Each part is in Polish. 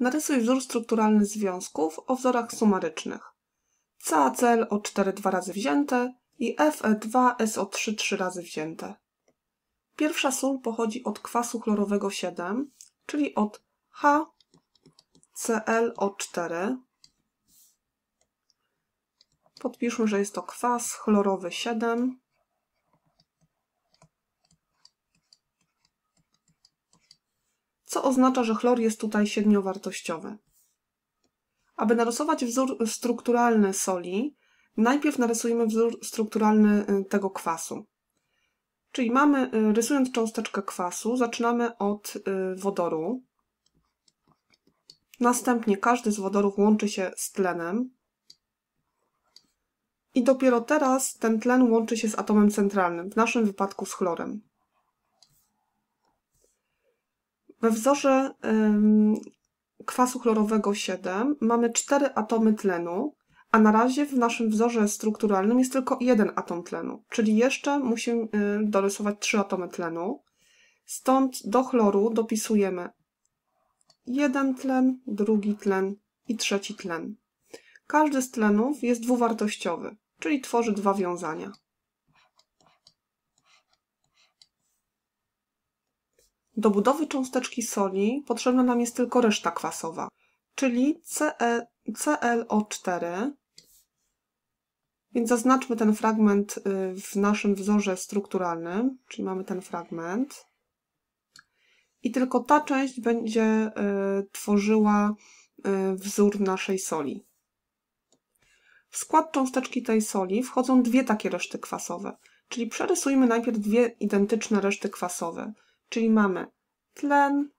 Narysuj wzór strukturalny związków o wzorach sumarycznych. CaCl o 4 dwa razy wzięte i Fe2SO3 trzy razy wzięte. Pierwsza sól pochodzi od kwasu chlorowego 7, czyli od HClO4. Podpiszmy, że jest to kwas chlorowy 7 co oznacza, że chlor jest tutaj siedmiowartościowy. Aby narysować wzór strukturalny soli, najpierw narysujemy wzór strukturalny y, tego kwasu. Czyli mamy, y, rysując cząsteczkę kwasu, zaczynamy od y, wodoru. Następnie każdy z wodorów łączy się z tlenem. I dopiero teraz ten tlen łączy się z atomem centralnym, w naszym wypadku z chlorem. We wzorze kwasu chlorowego 7 mamy 4 atomy tlenu, a na razie w naszym wzorze strukturalnym jest tylko jeden atom tlenu, czyli jeszcze musimy y, dorysować 3 atomy tlenu. Stąd do chloru dopisujemy jeden tlen, drugi tlen i trzeci tlen. Każdy z tlenów jest dwuwartościowy, czyli tworzy dwa wiązania. Do budowy cząsteczki soli potrzebna nam jest tylko reszta kwasowa, czyli ClO4. E, Więc zaznaczmy ten fragment y, w naszym wzorze strukturalnym, czyli mamy ten fragment. I tylko ta część będzie y, tworzyła y, wzór naszej soli. W skład cząsteczki tej soli wchodzą dwie takie reszty kwasowe, czyli przerysujmy najpierw dwie identyczne reszty kwasowe – Czyli mamy tlen,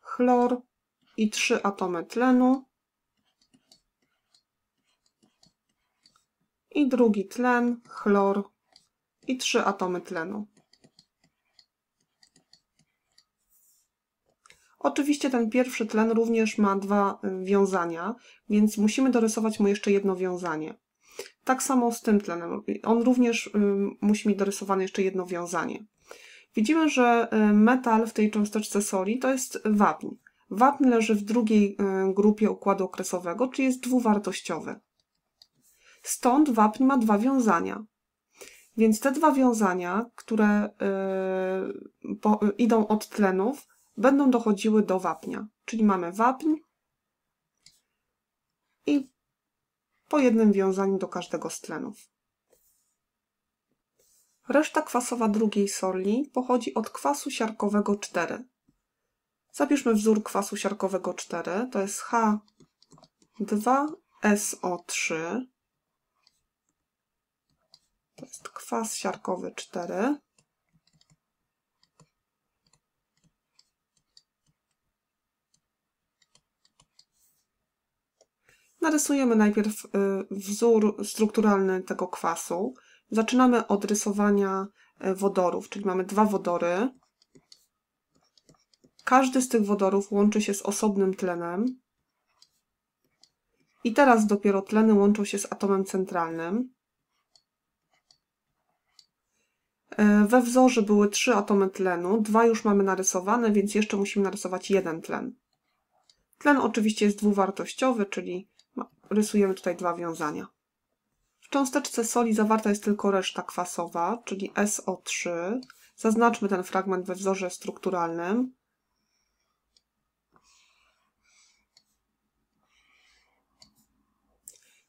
chlor i trzy atomy tlenu i drugi tlen, chlor i trzy atomy tlenu. Oczywiście ten pierwszy tlen również ma dwa y, wiązania, więc musimy dorysować mu jeszcze jedno wiązanie. Tak samo z tym tlenem. On również y, musi mieć dorysowane jeszcze jedno wiązanie. Widzimy, że y, metal w tej cząsteczce soli to jest wapń. Wapń leży w drugiej y, grupie układu okresowego, czyli jest dwuwartościowy. Stąd wapń ma dwa wiązania. Więc te dwa wiązania, które yy, po, idą od tlenów, będą dochodziły do wapnia. Czyli mamy wapń i po jednym wiązaniu do każdego z tlenów. Reszta kwasowa drugiej soli pochodzi od kwasu siarkowego 4. Zabierzmy wzór kwasu siarkowego 4, to jest H2SO3, to jest kwas siarkowy 4, Narysujemy najpierw y, wzór strukturalny tego kwasu. Zaczynamy od rysowania y, wodorów, czyli mamy dwa wodory. Każdy z tych wodorów łączy się z osobnym tlenem. I teraz dopiero tleny łączą się z atomem centralnym. Y, we wzorze były trzy atomy tlenu, dwa już mamy narysowane, więc jeszcze musimy narysować jeden tlen. Tlen oczywiście jest dwuwartościowy, czyli rysujemy tutaj dwa wiązania. W cząsteczce soli zawarta jest tylko reszta kwasowa, czyli SO3. Zaznaczmy ten fragment we wzorze strukturalnym.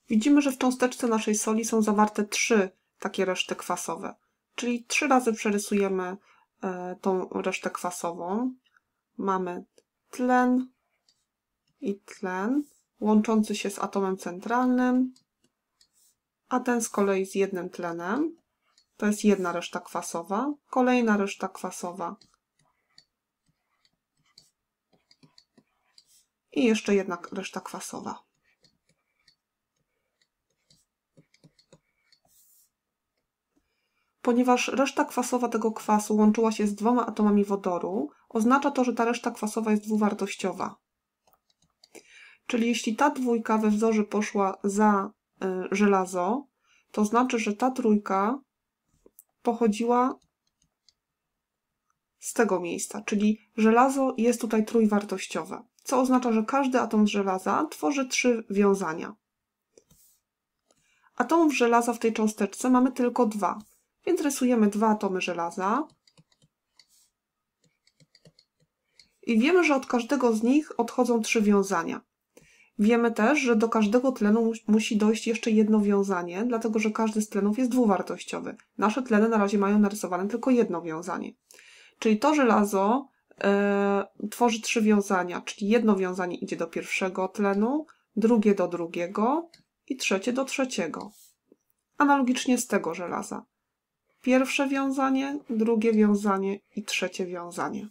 Widzimy, że w cząsteczce naszej soli są zawarte trzy takie reszty kwasowe, czyli trzy razy przerysujemy e, tą resztę kwasową. Mamy tlen i tlen łączący się z atomem centralnym, a ten z kolei z jednym tlenem. To jest jedna reszta kwasowa, kolejna reszta kwasowa i jeszcze jedna reszta kwasowa. Ponieważ reszta kwasowa tego kwasu łączyła się z dwoma atomami wodoru, oznacza to, że ta reszta kwasowa jest dwuwartościowa. Czyli jeśli ta dwójka we wzorze poszła za y, żelazo, to znaczy, że ta trójka pochodziła z tego miejsca, czyli żelazo jest tutaj trójwartościowe, co oznacza, że każdy atom z żelaza tworzy trzy wiązania. Atomów żelaza w tej cząsteczce mamy tylko dwa, więc rysujemy dwa atomy żelaza. I wiemy, że od każdego z nich odchodzą trzy wiązania. Wiemy też, że do każdego tlenu musi dojść jeszcze jedno wiązanie, dlatego że każdy z tlenów jest dwuwartościowy. Nasze tleny na razie mają narysowane tylko jedno wiązanie. Czyli to żelazo e, tworzy trzy wiązania, czyli jedno wiązanie idzie do pierwszego tlenu, drugie do drugiego i trzecie do trzeciego. Analogicznie z tego żelaza. Pierwsze wiązanie, drugie wiązanie i trzecie wiązanie.